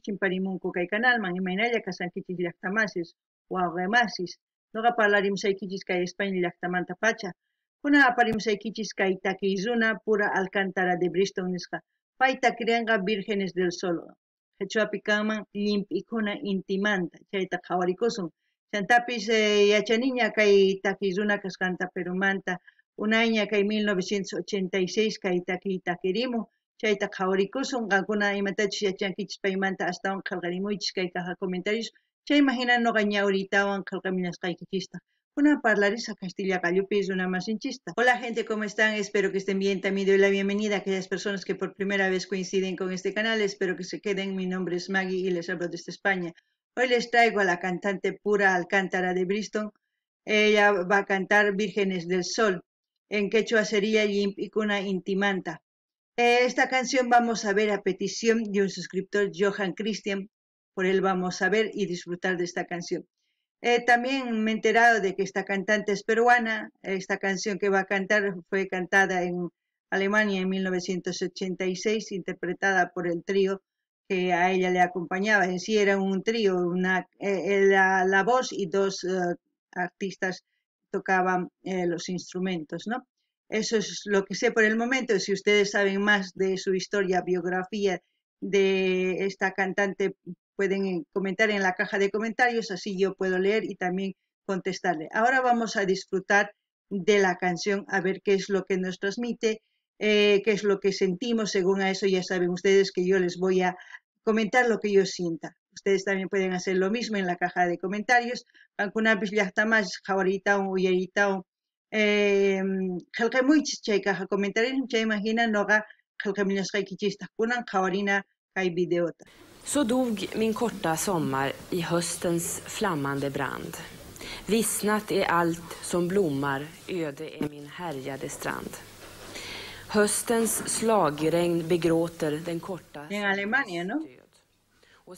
chimparimunco cachonku canalman, y kay kanalman imaynalla o llaqtamasis Noga noqa parlarimsaykichis cae España lactamanta pacha kuna aparim kay pura alcantara de Bristol Paita paita Vírgenes del Solo. qhechuapi picaman limpicuna intimanta chayta qhawarikusun chantapis eh, yachaniña kay cascanta Perumanta unayña cae 1986 cae takiy comentarios Una Castilla es una Hola gente, ¿cómo están? Espero que estén bien. También doy la bienvenida a aquellas personas que por primera vez coinciden con este canal. Espero que se queden. Mi nombre es Maggie y les hablo desde España. Hoy les traigo a la cantante pura Alcántara de Bristol. Ella va a cantar Vírgenes del Sol. En quechua sería una Intimanta. Eh, esta canción vamos a ver a petición de un suscriptor, Johan Christian. Por él vamos a ver y disfrutar de esta canción. Eh, también me he enterado de que esta cantante es peruana. Esta canción que va a cantar fue cantada en Alemania en 1986, interpretada por el trío que a ella le acompañaba. En sí era un trío, una, eh, la, voz y dos artistas tocaban los instrumentos, ¿no? Eso es lo que sé por el momento. Si ustedes saben más de su historia, biografía de esta cantante, pueden comentar en la caja de comentarios, así yo puedo leer y también contestarle. Ahora vamos a disfrutar de la canción, a ver qué es lo que nos transmite, eh, qué es lo que sentimos. Según a eso ya saben ustedes que yo les voy a comentar lo que yo sienta. Ustedes también pueden hacer lo mismo en la caja de comentarios. ya está más, qillqemuychis chay caja comentarism chay imagina noqa qillqemuñasqaykichistajkunan qhawarina kay videota Så dog min korta sommar i höstens flammande brand. Vissnat är allt som blommar, öde är min härjade strand. Höstens slagregn begråter den korta... En Alemania, no? Wow.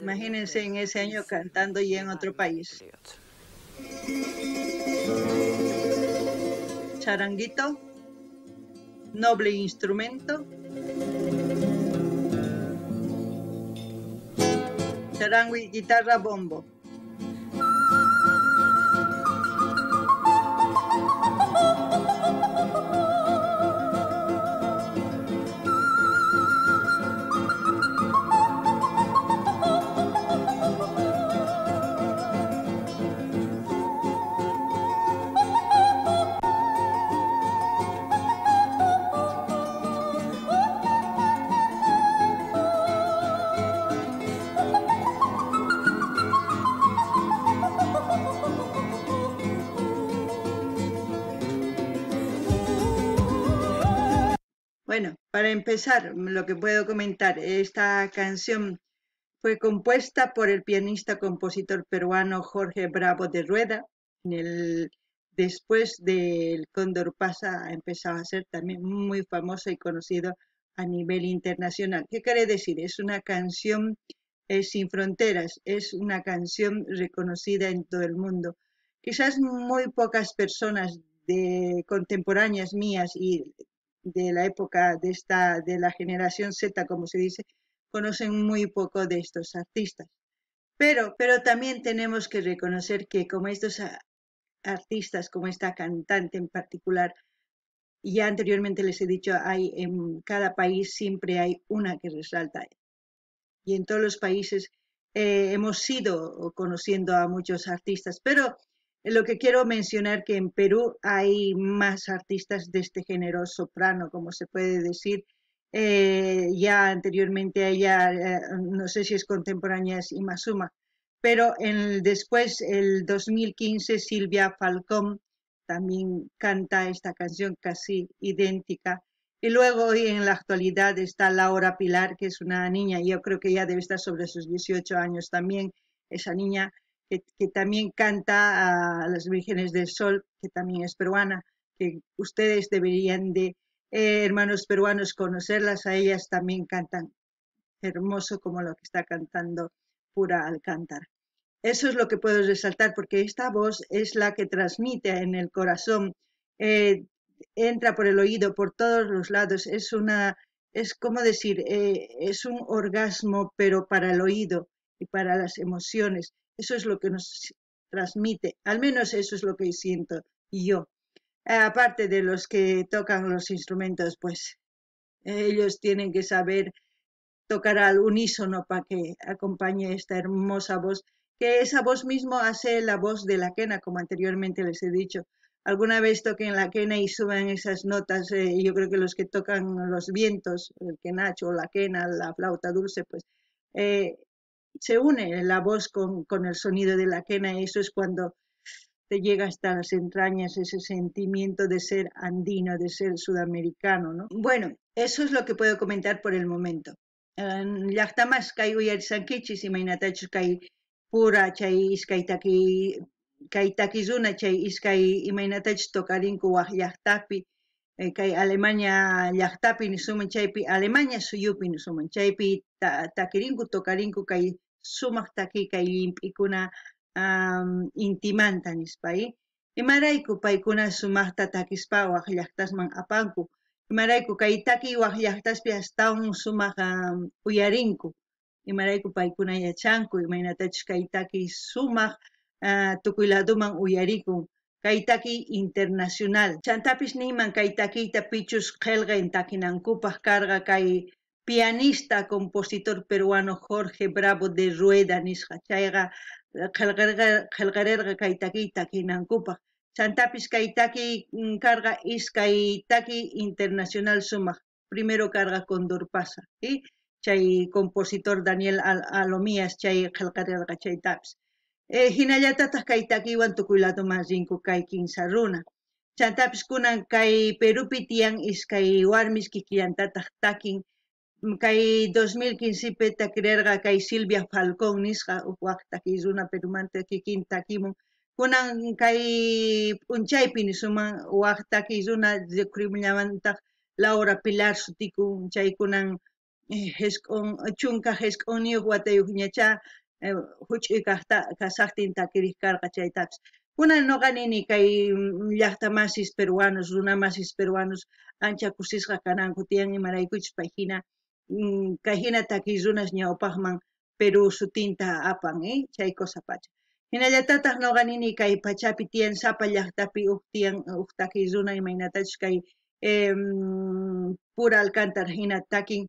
Imagínense en ese año cantando y en otro país. charanguito, noble instrumento. Charango guitarra bombo. Para empezar, lo que puedo comentar, esta canción fue compuesta por el pianista compositor peruano Jorge Bravo de Rueda. En el, después del Cóndor pasa ha empezado a ser también muy famoso y conocido a nivel internacional. ¿Qué quiere decir? Es una canción eh, sin fronteras, es una canción reconocida en todo el mundo. Quizás muy pocas personas de contemporáneas mías y de la época de, esta, de la generación Z, como se dice, conocen muy poco de estos artistas. Pero, pero también tenemos que reconocer que como estos artistas, como esta cantante en particular, ya anteriormente les he dicho, hay en cada país siempre hay una que resalta. Y en todos los países eh, hemos ido conociendo a muchos artistas, pero lo que quiero mencionar que en Perú hay más artistas de este género soprano, como se puede decir. Eh, ya anteriormente a ella, eh, no sé si es contemporánea, es Imazuma, pero en, después, el 2015, Silvia Falcón también canta esta canción casi idéntica. Y luego hoy en la actualidad está Laura Pilar, que es una niña, yo creo que ya debe estar sobre sus 18 años también, esa niña que, también canta a las Vírgenes del Sol, que también es peruana, que ustedes deberían de, eh, hermanos peruanos, conocerlas, a ellas también cantan hermoso como lo que está cantando Pura Alcántara. Eso es lo que puedo resaltar, porque esta voz es la que transmite en el corazón, eh, entra por el oído, por todos los lados, es una, es como decir, eh, es un orgasmo, pero para el oído y para las emociones. Eso es lo que nos transmite, al menos eso es lo que siento yo. Aparte de los que tocan los instrumentos, pues ellos tienen que saber tocar al unísono para que acompañe esta hermosa voz, que esa voz mismo hace la voz de la quena, como anteriormente les he dicho. Alguna vez toquen la quena y suban esas notas, eh, yo creo que los que tocan los vientos, el quenacho, la quena, la flauta dulce, pues eh, se une la voz con, con el sonido de la quena, eso es cuando te llega hasta las entrañas ese sentimiento de ser andino, de ser sudamericano, ¿no? Bueno, eso es lo que puedo comentar por el momento. Llahtamas kai y imaynatachus kai pura chay iskaitaki kay takizuna chay iskay imaynatachus tokarinku wah Eh, kay Alemania llaqtapi nisuman chaypi Alemania suyupi nisuman chaypi ta, takirinku tokarinku kay sumaq taki kay llimp'ikuna um, intimanta nispay imarayku paykuna sumaqta takispa llaqtasman apanku imarayku kay takiwaj llaqtaspi astawan sumaq um, uyarinku imarayku paykuna yachanku imaynatachus kay taki sumaq uh, ah, tukuyladuman uyarikun kaitaki internacional. Chantapis niman kaitaki tapichus helga en kupas carga kai pianista, compositor peruano Jorge Bravo de Rueda nishachaiga helgarerga kaitaki kupas Chantapis kaitaki carga mm, is internacional suma. Primero carga Condor Pasa. ¿Y Chay compositor Daniel Alomías, chay helgarerga chay eh, Hinayata taskaitaki iwan tukulato masllinku kay kimsa runa. Chantapis kunan kay Perupi is iskay warmis kikiyantataq takin kay 2015 pe takirerqa kay Silvia Falcón nisqa uwaq takiy perumante kikin takimun kunan kay unchai nisuman waq takiy de Criminamantaq Laura Pilar sutikun kunan hesk'un eh, chunka hesk'uniyuq watayuq ñachá huch'i kasajtin takirijkarqa no kunan noqanini kay masis peruanos masis peruanos ancha kusisqa kananku tiyan imaraykuchus paijina kay mm, hina takiy pero ñawpaqman peru sutinta apan eh? chay cosa pacha hinallatataq noqanini kay pachapi tien sapa yahtapi uq tiyan uq takiy runa em, pura alcantar hina takin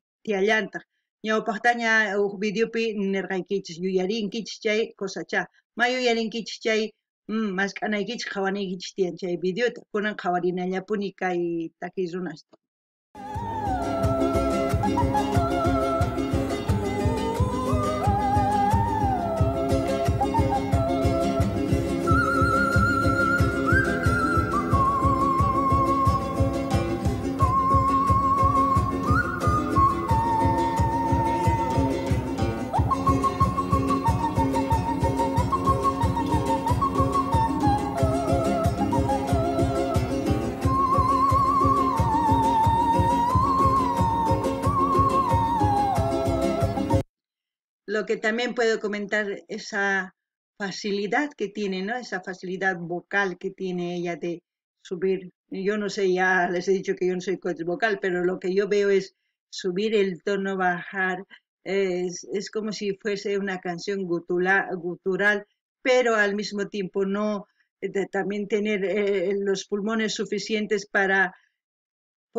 Uh, video Ñaw paqtaña uh, videopi nirqaykichis yuyarinkichis chay cha. Ma yuyarinkichis chay mm, kawani qhawanaykichis tiyan chay videota. Kunan qhawarinallapuni kay i takizunas. lo que también puedo comentar, esa facilidad que tiene, ¿no? Esa facilidad vocal que tiene ella de subir. Yo no sé, ya les he dicho que yo no soy coach vocal, pero lo que yo veo es subir el tono, bajar. Es, como si fuese una canción gutural, pero al mismo tiempo no eh, también tener eh, los pulmones suficientes para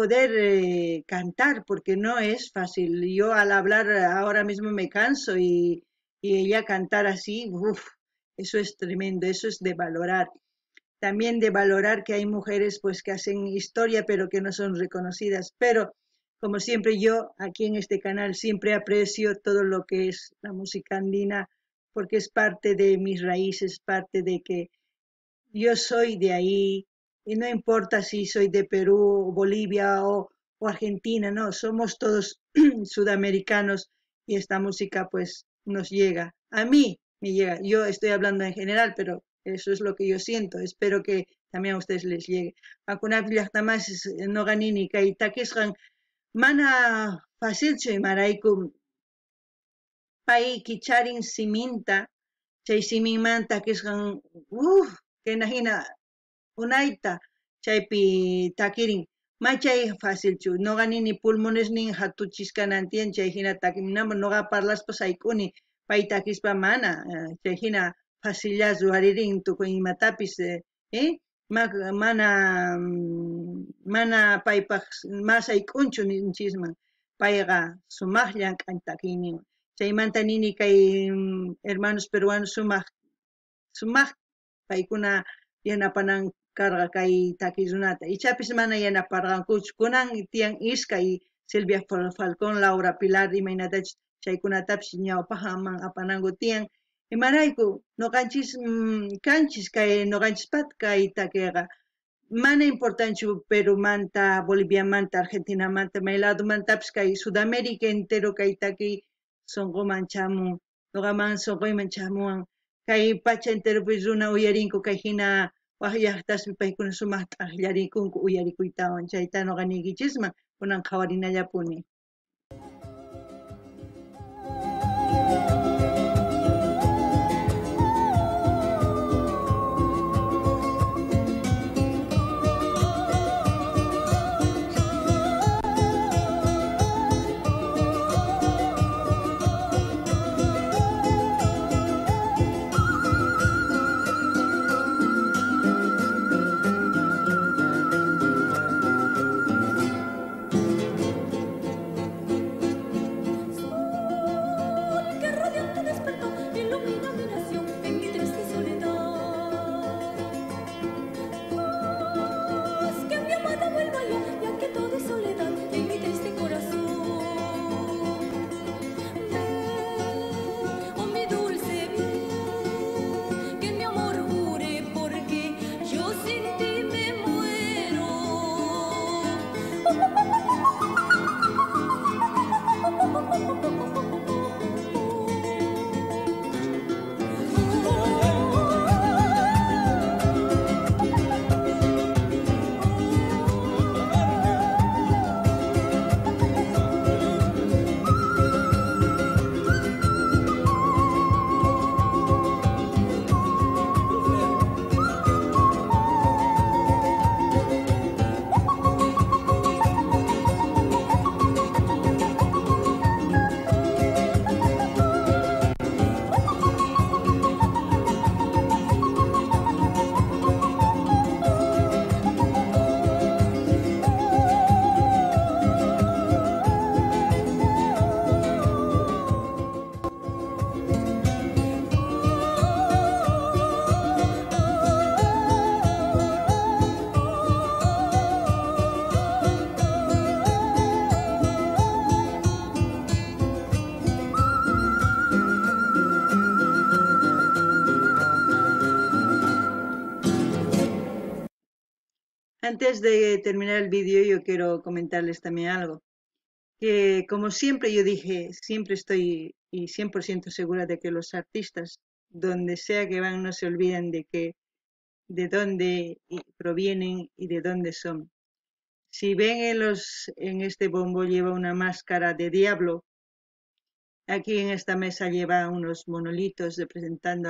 poder eh, cantar, porque no es fácil. Yo al hablar eh, ahora mismo me canso y, ella cantar así, uff, eso es tremendo, eso es de valorar. También de valorar que hay mujeres pues que hacen historia pero que no son reconocidas. Pero como siempre yo aquí en este canal siempre aprecio todo lo que es la música andina porque es parte de mis raíces, parte de que yo soy de ahí, y no importa si soy de Perú, Bolivia o, Argentina, no, somos todos sudamericanos y esta música pues nos llega. A mí me llega. Yo estoy hablando en general, pero eso es lo que yo siento. Espero que también a ustedes les llegue. Eh, mana pai kicharin siminta que Unaita, chaypi takirin y fácil chu no ni pulmones nin hatuchishkanantiyan chayhina takimunama noqa noga hayk'uni pay paitaquispa mana eh, chayhina facillas yuyaririn con imatapis eh, ¿eh? mana mm, mana paypaj mas hayk'unchu chisman paiga sumaj llank'an takiyniwan ni nini kay mm, hermanos peruanos sumaq sumaj yana yanapanan karga kay takizunata ichapis mana yanaparqankuchu kunanmi iska y Silvia Falcón, Laura Pilar imaynatachus chaykunatapis ñawpaqa aman apananku tiyan no noqanchis mmm, kanchis kay noqanchispat manta takiqa mana manta, manta manta, manta manta, kay Sudamérica entero kay taki sonqoman no noqaman sonqoyman chamuwan kay pacha entero pues runa uyarinku que hina Wahyahtas sumahtaq, llariykunku uyariykuytawan, chayta ñuqaniykichikman kunan puni. antes de terminar el vídeo yo quiero comentarles también algo. Que como siempre yo dije, siempre estoy y 100% segura de que los artistas, donde sea que van, no se olviden de que de dónde provienen y de dónde son. Si ven en, los, en este bombo lleva una máscara de diablo, aquí en esta mesa lleva unos monolitos representando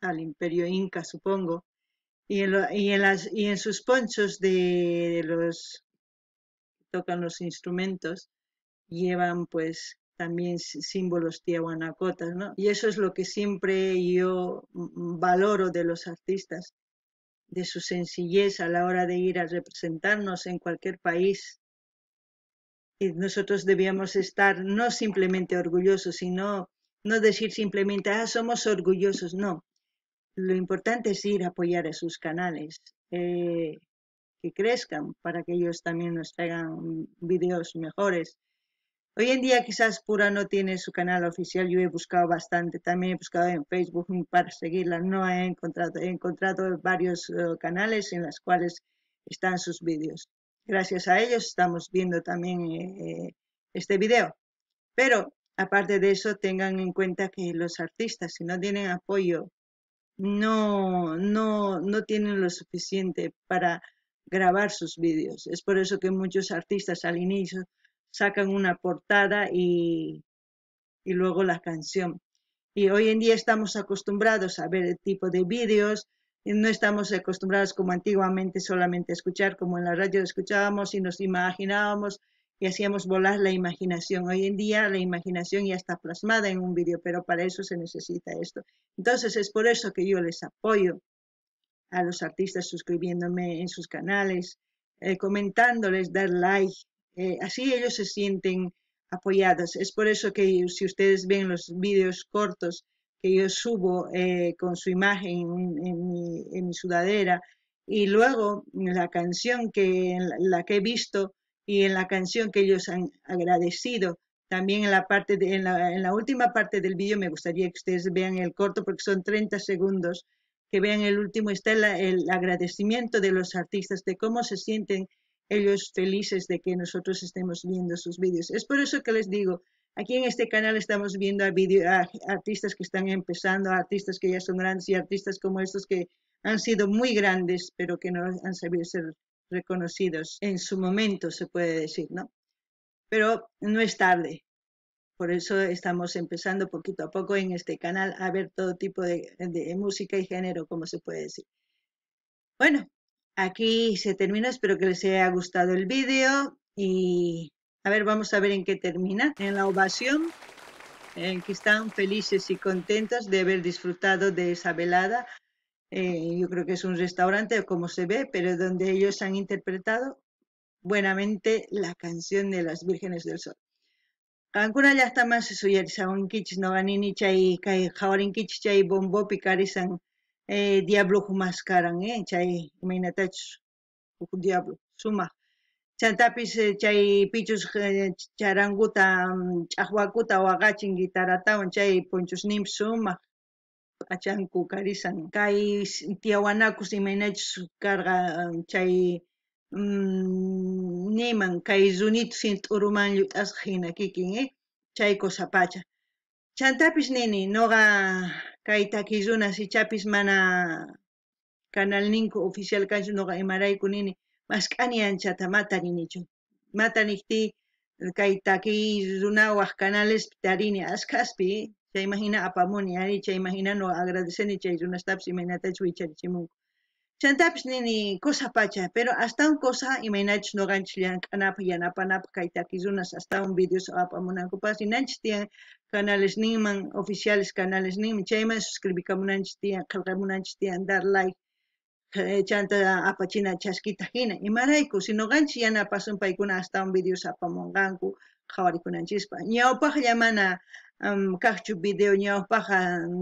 al imperio inca, supongo y en, y en, las, y en sus ponchos de, los tocan los instrumentos llevan pues también símbolos tiahuanacotas, ¿no? Y eso es lo que siempre yo valoro de los artistas, de su sencillez a la hora de ir a representarnos en cualquier país. Y nosotros debíamos estar no simplemente orgullosos, sino no decir simplemente, ah, somos orgullosos, no, lo importante es ir a apoyar a sus canales, eh, que crezcan para que ellos también nos traigan videos mejores. Hoy en día quizás Pura no tiene su canal oficial, yo he buscado bastante, también he buscado en Facebook para seguirla, no he encontrado, he encontrado varios eh, canales en los cuales están sus vídeos. Gracias a ellos estamos viendo también eh, este video. Pero aparte de eso, tengan en cuenta que los artistas, si no tienen apoyo no, no, no tienen lo suficiente para grabar sus vídeos. Es por eso que muchos artistas al inicio sacan una portada y, y luego la canción. Y hoy en día estamos acostumbrados a ver el tipo de vídeos, no estamos acostumbrados como antiguamente solamente a escuchar, como en la radio escuchábamos y nos imaginábamos y hacíamos volar la imaginación. Hoy en día la imaginación ya está plasmada en un vídeo, pero para eso se necesita esto. Entonces es por eso que yo les apoyo a los artistas suscribiéndome en sus canales, eh, comentándoles, dar like. Eh, así ellos se sienten apoyados. Es por eso que si ustedes ven los vídeos cortos que yo subo eh, con su imagen en, mi, en mi sudadera y luego la canción que, la que he visto, y en la canción que ellos han agradecido. También en la, parte de, en, la, última parte del vídeo me gustaría que ustedes vean el corto porque son 30 segundos, que vean el último, está el, agradecimiento de los artistas, de cómo se sienten ellos felices de que nosotros estemos viendo sus vídeos. Es por eso que les digo, aquí en este canal estamos viendo a, a, artistas que están empezando, a artistas que ya son grandes y artistas como estos que han sido muy grandes, pero que no han sabido ser reconocidos en su momento, se puede decir, ¿no? Pero no es tarde. Por eso estamos empezando poquito a poco en este canal a ver todo tipo de, música y género, como se puede decir. Bueno, aquí se termina. Espero que les haya gustado el vídeo y a ver, vamos a ver en qué termina. En la ovación, en eh, que están felices y contentos de haber disfrutado de esa velada. Eh, yo creo que es un restaurante, como se ve, pero donde ellos han interpretado buenamente la canción de las Vírgenes del Sol. Cancún ya está más suyerza, kich no ganinicha chay, kai jawarin kich chay bombo eh, diablo humascaran, eh, chay, diablo, suma. Chantapis eh, chay pichus eh, charanguta, mm, chahuacuta, guitarata, chay ponchus nim suma. atxan karisan Kai tia guanak uste imenetxu karga txai mm, neman, kai zunit zint uruman jutaz kikin, eh? txaiko nini, noga kai takizuna zitxapiz mana kanal ninko ofizial kanzu noga emaraiku nini, maskanean txata matari Matanikti kai takizuna oaz kanales tarini askaspi ¿eh? apa moni ari chaymahinano agradeceni chay runashtapis Chay wicharichimunku ni ni cosa pacha pero un cosa imaynachus noqanchis llank'anapaq yanapanapaq kay takiq runas astawan videos apamunankupas ninanchis tiyan canales man oficiales canales ninman chayman suscribikamunanchis tiyan nanch tiyan dar like eh, chanta apachina chasquita hina si no apa sinoqanchis yanapasun paykuna astawan videos apamunqanku qhawarikunanchispa ñawpaqlla mana kaqchupi de ñawpaqa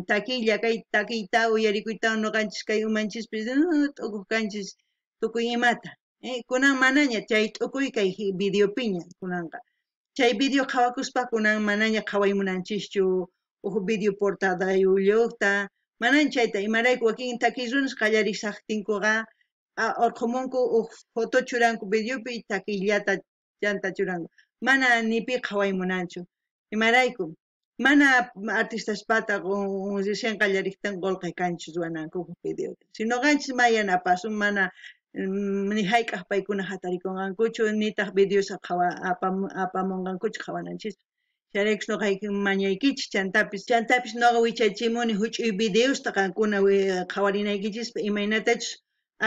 taquilla kay taquiytaw no, noqanchis kay umanchispis no kanchis eh, imata e, kunan manaña chay t'ukuy video piña kunanqa chay video qhawakuspa kunan manaña qhawaymunanchischu uj video portadayullujta e manan chayta imarayku wakin e taquiyrunas qallarisaqtinkuqa urqumunku u foto churanku videopi taquillata llanta churan mana nipi qhawaymunanchu imaraiku Mana artistaspata musician qallariktan qolqaykanchis ruwanankupi videopi. Sinoqanchis mayanapasun mana mm, ni hayk'aq paykuna hatarikunqankuchu nitaq videosaq qawa apamunqankuchu qhawananchis. Charex noqayki mañaykichis chantapis chantapis noqa wichachimuni huch'uy videosta qankuna qhawarinaykichis eh, imaynatachus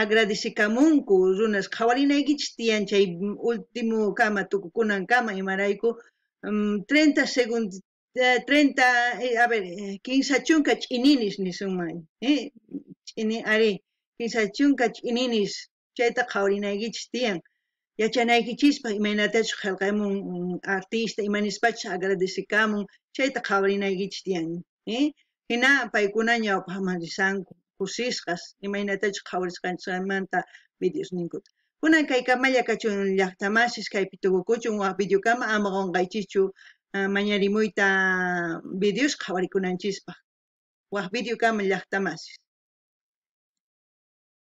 agradecikamunku runas qhawarinaykichis tiyan chay ultimo kama tukukunankama imarayku 30 mm, segundos 30, eh, a ver, kinsa eh, chunka ch'ininis sumai, eh? Ch'ini ari, kinsa chunka ch'ininis, chayta qhawrinaykichis tiyan. Yachanaykichis pa imaynatach qelqaymun artista, imanispachas agradecikamun, chayta qhawrinaykichis tiyan, eh? Hina paykuna ñawpahmarisanku, kusisqas, imaynatach qhawrisqanchamanta videos ningut Kunan kay kamalla kachun llaqtamasis kaypi tukukuchun waq videokama ama qonqaychischu Ah, mainari moita vídeos xabarikuna antzizpa video kamella eta